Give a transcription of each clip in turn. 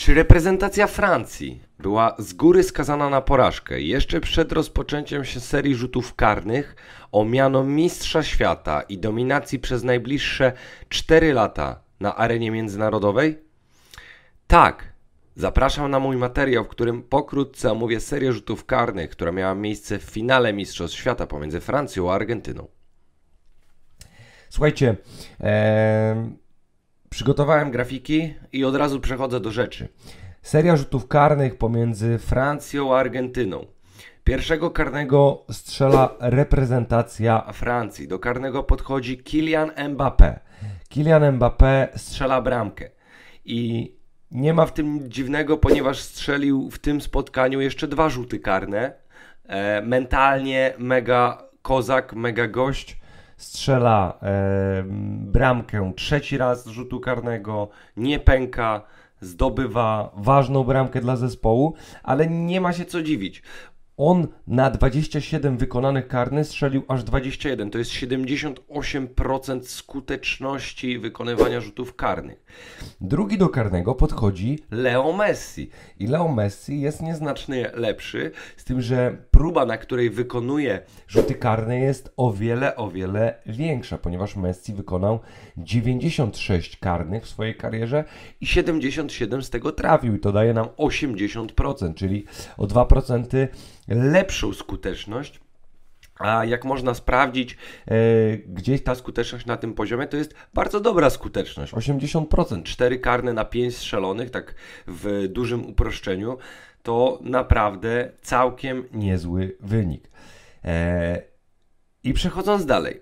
Czy reprezentacja Francji była z góry skazana na porażkę jeszcze przed rozpoczęciem się serii rzutów karnych o miano mistrza świata i dominacji przez najbliższe 4 lata na arenie międzynarodowej? Tak. Zapraszam na mój materiał, w którym pokrótce omówię serię rzutów karnych, która miała miejsce w finale Mistrzostw Świata pomiędzy Francją a Argentyną. Słuchajcie, ee Przygotowałem grafiki i od razu przechodzę do rzeczy. Seria rzutów karnych pomiędzy Francją a Argentyną. Pierwszego karnego strzela reprezentacja Francji. Do karnego podchodzi Kylian Mbappé. Kylian Mbappé strzela bramkę. I nie ma w tym dziwnego, ponieważ strzelił w tym spotkaniu jeszcze dwa rzuty karne. E, mentalnie mega kozak, mega gość strzela e, bramkę trzeci raz z rzutu karnego, nie pęka, zdobywa ważną bramkę dla zespołu, ale nie ma się co dziwić on na 27 wykonanych karny strzelił aż 21. To jest 78% skuteczności wykonywania rzutów karnych. Drugi do karnego podchodzi Leo Messi. I Leo Messi jest nieznacznie lepszy, z tym, że próba, na której wykonuje rzuty karne jest o wiele, o wiele większa, ponieważ Messi wykonał 96 karnych w swojej karierze i 77 z tego trafił. I to daje nam 80%, czyli o 2% lepszą skuteczność. A jak można sprawdzić, e, gdzieś ta skuteczność na tym poziomie, to jest bardzo dobra skuteczność. 80%, 4 karne na 5 strzelonych, tak w dużym uproszczeniu, to naprawdę całkiem niezły wynik. E, I przechodząc dalej,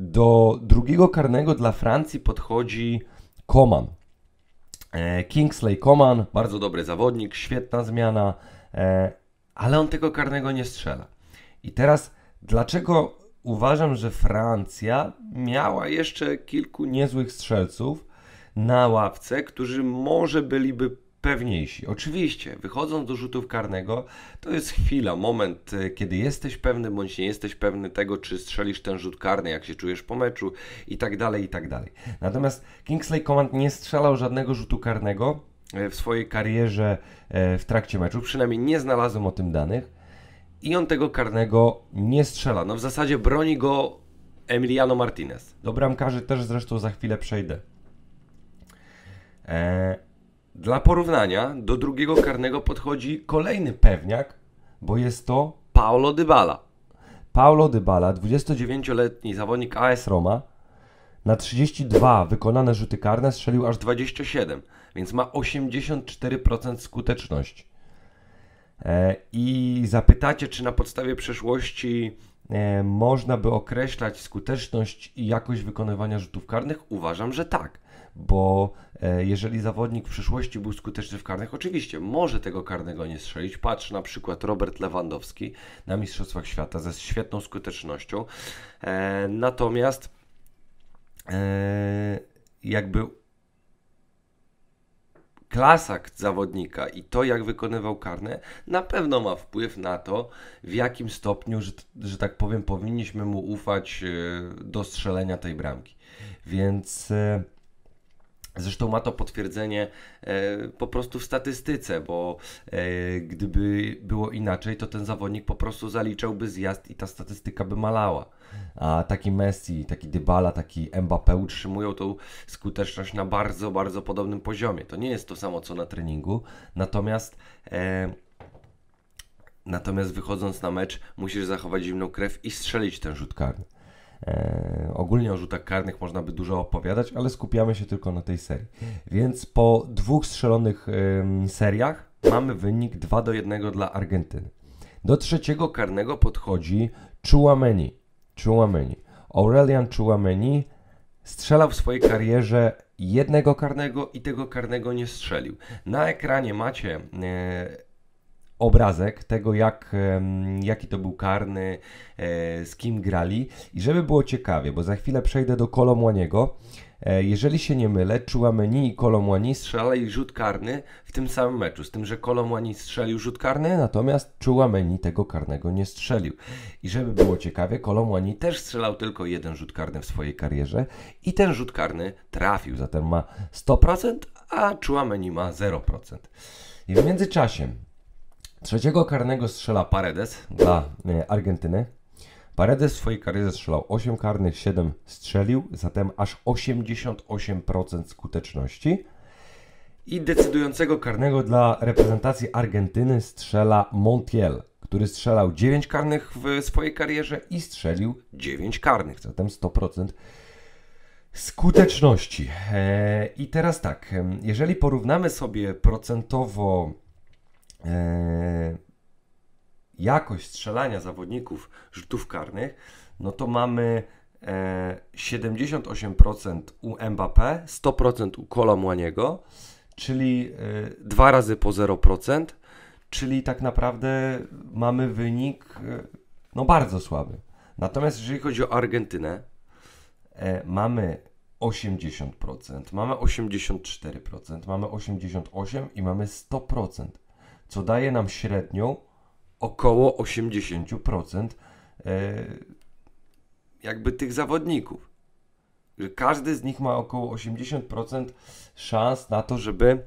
do drugiego karnego dla Francji podchodzi Koman. E, Kingsley Coman, bardzo dobry zawodnik, świetna zmiana, e, ale on tego karnego nie strzela. I teraz, dlaczego uważam, że Francja miała jeszcze kilku niezłych strzelców na ławce, którzy może byliby pewniejsi. Oczywiście, wychodząc do rzutów karnego, to jest chwila, moment, e, kiedy jesteś pewny bądź nie jesteś pewny tego, czy strzelisz ten rzut karny, jak się czujesz po meczu i tak dalej, i tak dalej. Natomiast Kingsley Command nie strzelał żadnego rzutu karnego e, w swojej karierze e, w trakcie meczu, przynajmniej nie znalazłem o tym danych. I on tego karnego nie strzela. No w zasadzie broni go Emiliano Martinez. Do bramkarzy też zresztą za chwilę przejdę. Eee, dla porównania do drugiego karnego podchodzi kolejny pewniak, bo jest to Paulo Dybala. Paulo Dybala, 29-letni zawodnik AS Roma, na 32 wykonane rzuty karne strzelił aż 27, więc ma 84% skuteczności. E, I zapytacie, czy na podstawie przeszłości e, można by określać skuteczność i jakość wykonywania rzutów karnych? Uważam, że tak, bo E, jeżeli zawodnik w przyszłości był skuteczny w karnych, oczywiście może tego karnego nie strzelić. Patrz na przykład Robert Lewandowski na Mistrzostwach Świata ze świetną skutecznością. E, natomiast e, jakby klasa zawodnika i to, jak wykonywał karne, na pewno ma wpływ na to, w jakim stopniu, że, że tak powiem, powinniśmy mu ufać do strzelenia tej bramki. Więc Zresztą ma to potwierdzenie e, po prostu w statystyce, bo e, gdyby było inaczej, to ten zawodnik po prostu zaliczałby zjazd i ta statystyka by malała. A taki Messi, taki Dybala, taki Mbappé utrzymują tą skuteczność na bardzo, bardzo podobnym poziomie. To nie jest to samo co na treningu, natomiast. E, natomiast wychodząc na mecz, musisz zachować zimną krew i strzelić ten rzut karny. E, ogólnie o rzutach karnych można by dużo opowiadać, ale skupiamy się tylko na tej serii. Więc po dwóch strzelonych seriach mamy wynik 2 do 1 dla Argentyny. Do trzeciego karnego podchodzi Chuameni. Chuameni. Aurelian Chuameni strzelał w swojej karierze jednego karnego i tego karnego nie strzelił. Na ekranie macie e, obrazek tego, jak, jaki to był karny, e, z kim grali. I żeby było ciekawie, bo za chwilę przejdę do Kolomłaniego. E, jeżeli się nie mylę, Czułameni i Kolomłani strzelali rzut karny w tym samym meczu, z tym, że Kolomłani strzelił rzut karny, natomiast Czułameni tego karnego nie strzelił. I żeby było ciekawie, Kolomłani też strzelał tylko jeden rzut karny w swojej karierze i ten rzut karny trafił, zatem ma 100%, a Czułameni ma 0%. I w międzyczasie Trzeciego karnego strzela Paredes dla e, Argentyny. Paredes w swojej karierze strzelał 8 karnych, 7 strzelił, zatem aż 88% skuteczności. I decydującego karnego dla reprezentacji Argentyny strzela Montiel, który strzelał 9 karnych w swojej karierze i strzelił 9 karnych, zatem 100% skuteczności. E, I teraz tak, jeżeli porównamy sobie procentowo E, jakość strzelania zawodników rzutów karnych, no to mamy 78% e, u Mbappé, 100% u Kolomłaniego, czyli e, dwa razy po 0%, czyli tak naprawdę mamy wynik no bardzo słaby. Natomiast jeżeli chodzi o Argentynę, mamy 80%, mamy 84%, mamy 88% i mamy 100% co daje nam średnią około 80% e, jakby tych zawodników. Każdy z nich ma około 80% szans na to, żeby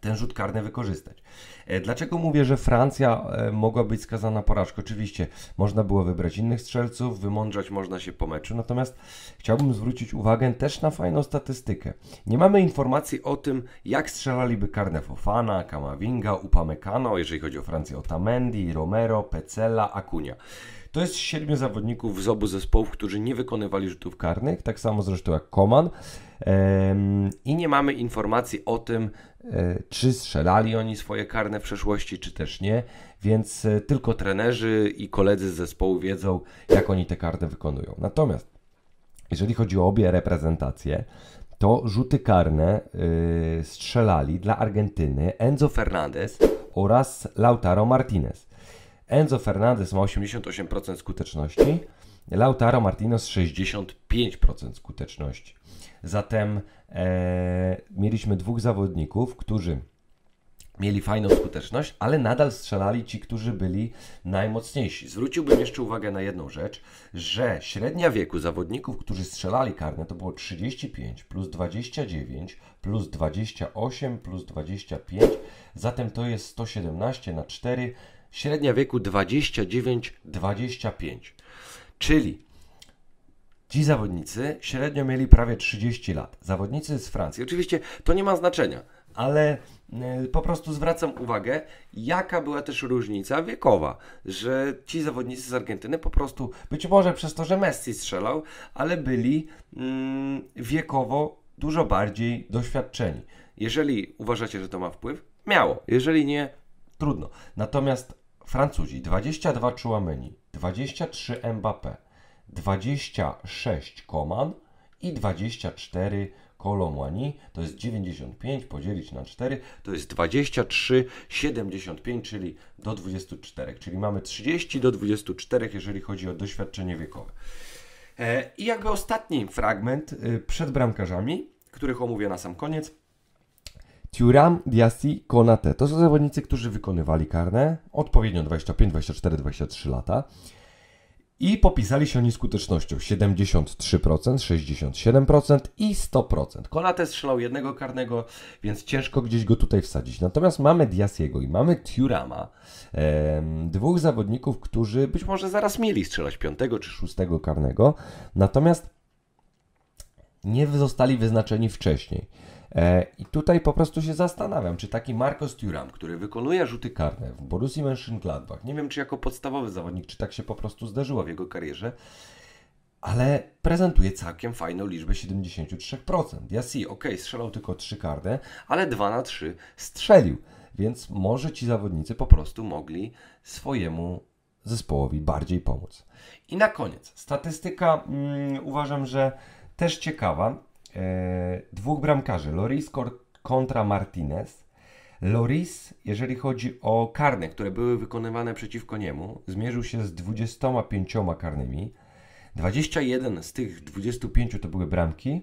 ten rzut karny wykorzystać. E, dlaczego mówię, że Francja e, mogła być skazana porażką? Oczywiście można było wybrać innych strzelców, wymądrzać można się po meczu, natomiast chciałbym zwrócić uwagę też na fajną statystykę. Nie mamy informacji o tym, jak strzelaliby karne Fofana, Kamavinga, Upamecano, jeżeli chodzi o Francję, Otamendi, Romero, Pecella, Akunia. To jest siedmiu zawodników z obu zespołów, którzy nie wykonywali rzutów karnych, tak samo zresztą jak Koman. I nie mamy informacji o tym, e, czy strzelali oni swoje karne w przeszłości, czy też nie, więc e, tylko trenerzy i koledzy z zespołu wiedzą, jak oni te karne wykonują. Natomiast jeżeli chodzi o obie reprezentacje, to rzuty karne e, strzelali dla Argentyny Enzo Fernandez oraz Lautaro Martinez. Enzo Fernandez ma 88% skuteczności, Lautaro Martinez 65% skuteczności. Zatem e, mieliśmy dwóch zawodników, którzy mieli fajną skuteczność, ale nadal strzelali ci, którzy byli najmocniejsi. Zwróciłbym jeszcze uwagę na jedną rzecz, że średnia wieku zawodników, którzy strzelali karne, to było 35 plus 29 plus 28 plus 25, zatem to jest 117 na 4 średnia wieku 29-25. Czyli ci zawodnicy średnio mieli prawie 30 lat. Zawodnicy z Francji. Oczywiście to nie ma znaczenia, ale e, po prostu zwracam uwagę, jaka była też różnica wiekowa, że ci zawodnicy z Argentyny po prostu, być może przez to, że Messi strzelał, ale byli mm, wiekowo dużo bardziej doświadczeni. Jeżeli uważacie, że to ma wpływ, miało. Jeżeli nie, Trudno. Natomiast Francuzi 22 Chouameni, 23 Mbappé, 26 Koman i 24 Kolomłani. To jest 95 podzielić na 4, to jest 23, 75, czyli do 24. Czyli mamy 30 do 24, jeżeli chodzi o doświadczenie wiekowe. E, I jakby ostatni fragment y, przed bramkarzami, których omówię na sam koniec Thuram, Diassi, Konate. To są zawodnicy, którzy wykonywali karne odpowiednio 25, 24, 23 lata. I popisali się oni skutecznością 73%, 67% i 100%. Konate strzelał jednego karnego, więc ciężko gdzieś go tutaj wsadzić. Natomiast mamy Diasiego i mamy Turama, e, dwóch zawodników, którzy być może zaraz mieli strzelać piątego czy szóstego karnego, natomiast nie zostali wyznaczeni wcześniej. E, I tutaj po prostu się zastanawiam, czy taki Marcos Thuram, który wykonuje rzuty karne w Borussii Mönchengladbach, nie wiem czy jako podstawowy zawodnik, czy tak się po prostu zdarzyło w jego karierze, ale prezentuje całkiem fajną liczbę 73%. si, ok, strzelał tylko 3 karne, ale 2 na 3 strzelił, więc może ci zawodnicy po prostu mogli swojemu zespołowi bardziej pomóc. I na koniec, statystyka mm, uważam, że też ciekawa. E, dwóch bramkarzy, Loris kontra Martinez. Loris, jeżeli chodzi o karne, które były wykonywane przeciwko niemu, zmierzył się z 25 karnymi. 21 z tych 25 to były bramki.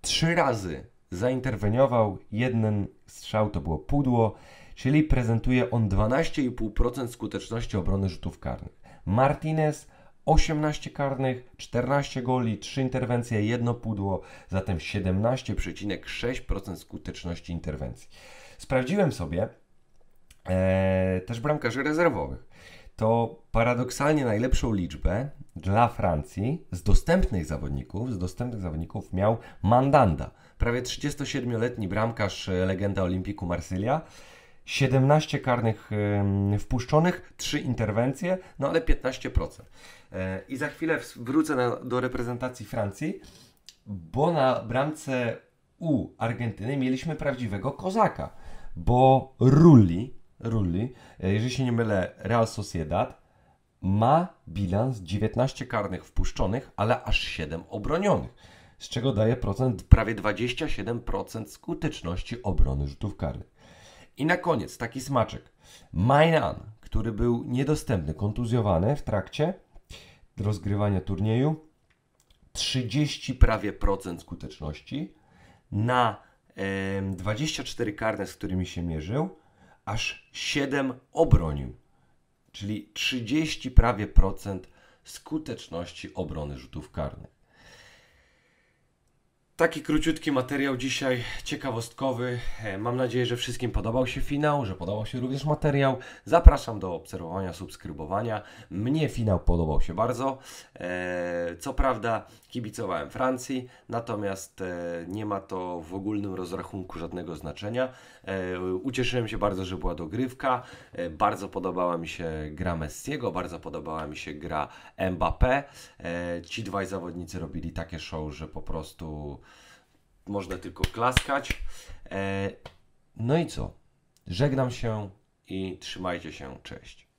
Trzy razy zainterweniował, jeden strzał to było pudło, czyli prezentuje on 12,5% skuteczności obrony rzutów karnych. Martinez 18 karnych, 14 goli, 3 interwencje, 1 pudło, zatem 17,6% skuteczności interwencji. Sprawdziłem sobie e, też bramkarzy rezerwowych. To paradoksalnie najlepszą liczbę dla Francji z dostępnych zawodników, z dostępnych zawodników miał Mandanda, prawie 37-letni bramkarz legenda Olimpiku Marsylia 17 karnych wpuszczonych, 3 interwencje, no ale 15%. E, I za chwilę wrócę na, do reprezentacji Francji, bo na bramce u Argentyny mieliśmy prawdziwego kozaka, bo Rulli, Rulli e, jeżeli się nie mylę, Real Sociedad, ma bilans 19 karnych wpuszczonych, ale aż 7 obronionych, z czego daje procent prawie 27% skuteczności obrony rzutów karnych. I na koniec taki smaczek. Mainan, który był niedostępny, kontuzjowany w trakcie rozgrywania turnieju. 30 prawie procent skuteczności na e, 24 karne, z którymi się mierzył, aż 7 obronił. Czyli 30 prawie procent skuteczności obrony rzutów karnych. Taki króciutki materiał dzisiaj, ciekawostkowy. E, mam nadzieję, że wszystkim podobał się finał, że podobał się również materiał. Zapraszam do obserwowania, subskrybowania. Mnie finał podobał się bardzo. E, co prawda kibicowałem Francji, natomiast e, nie ma to w ogólnym rozrachunku żadnego znaczenia. Ucieszyłem się bardzo, że była dogrywka. Bardzo podobała mi się gra Messiego, bardzo podobała mi się gra Mbappé. Ci dwaj zawodnicy robili takie show, że po prostu można tylko klaskać. E, no i co? Żegnam się i trzymajcie się. Cześć.